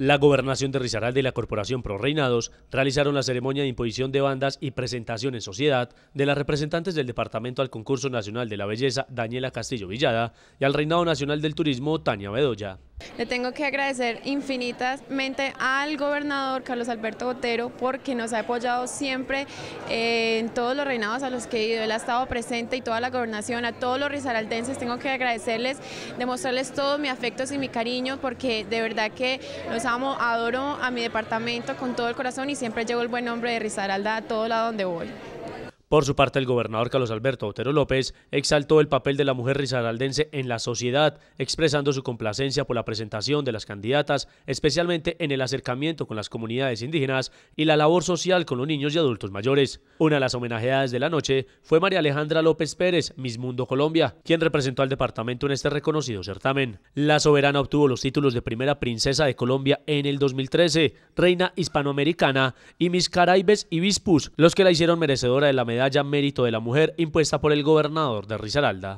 La gobernación de Risaralda y la corporación Pro Reinados realizaron la ceremonia de imposición de bandas y presentación en sociedad de las representantes del departamento al concurso nacional de la belleza Daniela Castillo Villada y al reinado nacional del turismo Tania Bedoya. Le tengo que agradecer infinitamente al gobernador Carlos Alberto Botero porque nos ha apoyado siempre eh, en todos los reinados a los que ido. Él ha estado presente y toda la gobernación, a todos los risaraldenses tengo que agradecerles, demostrarles todos mis afectos y mi cariño porque de verdad que los amo, adoro a mi departamento con todo el corazón y siempre llevo el buen nombre de Risaralda a todo lado donde voy. Por su parte, el gobernador Carlos Alberto Otero López exaltó el papel de la mujer risaraldense en la sociedad, expresando su complacencia por la presentación de las candidatas, especialmente en el acercamiento con las comunidades indígenas y la labor social con los niños y adultos mayores. Una de las homenajeadas de la noche fue María Alejandra López Pérez, Miss Mundo Colombia, quien representó al departamento en este reconocido certamen. La soberana obtuvo los títulos de primera princesa de Colombia en el 2013, reina hispanoamericana y Miss Caraibes y Vispus, los que la hicieron merecedora de la medalla medalla Mérito de la Mujer impuesta por el gobernador de Risaralda.